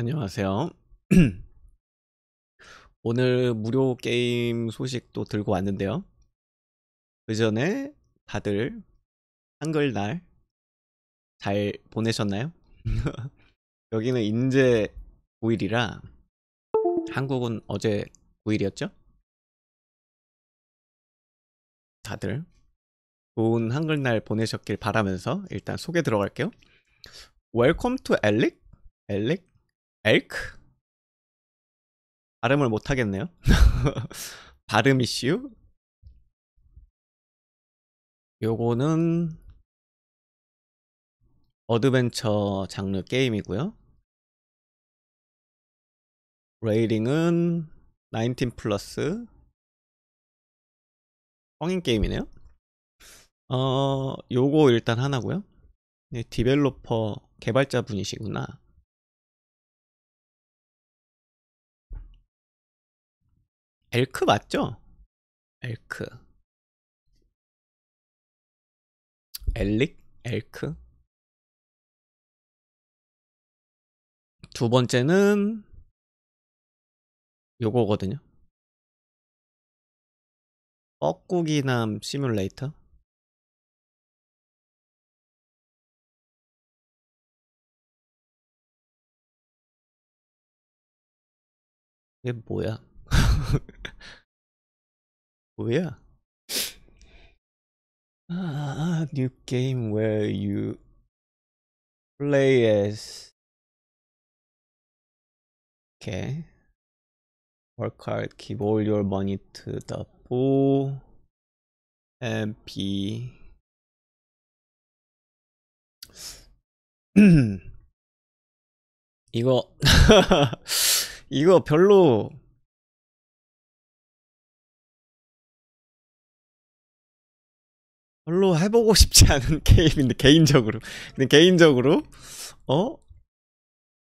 안녕하세요. 오늘 무료 게임 소식도 들고 왔는데요. 그 전에 다들 한글날 잘 보내셨나요? 여기는 인제 9일이라 한국은 어제 9일이었죠? 다들 좋은 한글날 보내셨길 바라면서 일단 소개 들어갈게요. 웰컴 투 엘릭? 엘릭? 엘크? 발음을 못하겠네요. 발음 이슈? 요거는 어드벤처 장르 게임이고요. 레이링은 19 플러스 성인 게임이네요. 어, 요거 일단 하나고요. 네, 디벨로퍼 개발자 분이시구나. 엘크 맞죠? 엘크 엘릭? 엘크 두 번째는 요거거든요 뻐꾸기남 시뮬레이터 이게 뭐야 뭐야? 아, new game where you play as okay. Work hard, give all your money to the poor and be 이거 이거 별로 별로 해보고 싶지 않은 게임인데 개인적으로 근데 개인적으로 어?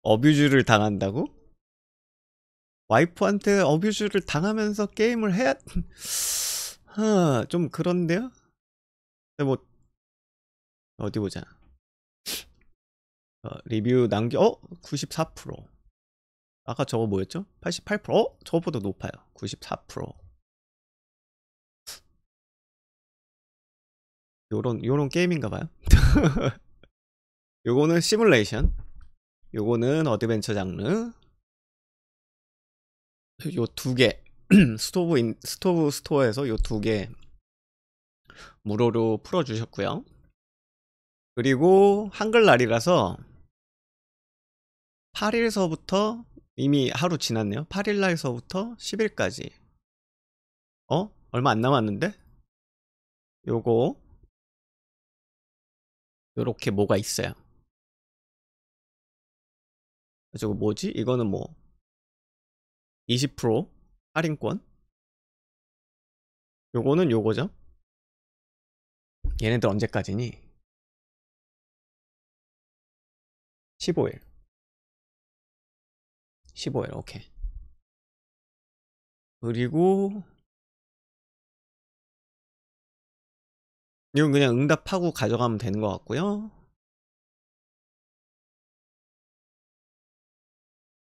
어뷰즈를 당한다고? 와이프한테 어뷰즈를 당하면서 게임을 해야 하, 좀 그런데요? 근데 뭐 어디 보자 어, 리뷰 남겨 어? 94% 아까 저거 뭐였죠? 88% 어? 저거보다 높아요 94% 요런 요런 게임인가 봐요. 요거는 시뮬레이션. 요거는 어드벤처 장르. 요 두 개. 스토브 인, 스토브 스토어에서 요 두 개 무료로 풀어 주셨고요. 그리고 한글날이라서 8일서부터 이미 하루 지났네요. 8일날서부터 10일까지. 어? 얼마 안 남았는데? 요거 이렇게 뭐가 있어요. 그 저거 뭐지? 이거는 뭐 20% 할인권? 요거는 요거죠? 얘네들 언제까지니? 15일. 15일, 오케이. 그리고 이건 그냥 응답하고 가져가면 되는 것 같고요.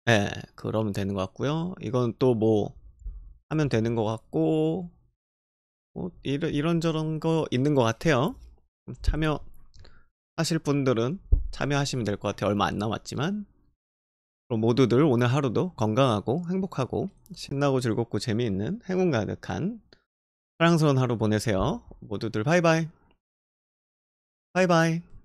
예, 네, 그러면 되는 것 같고요. 이건 또 뭐 하면 되는 것 같고 뭐 이런 이런저런 거 있는 것 같아요. 참여 하실 분들은 참여하시면 될 것 같아요. 얼마 안 남았지만 그럼 모두들 오늘 하루도 건강하고 행복하고 신나고 즐겁고 재미있는 행운 가득한 사랑스러운 하루 보내세요. 모두들 바이바이. 바이바이.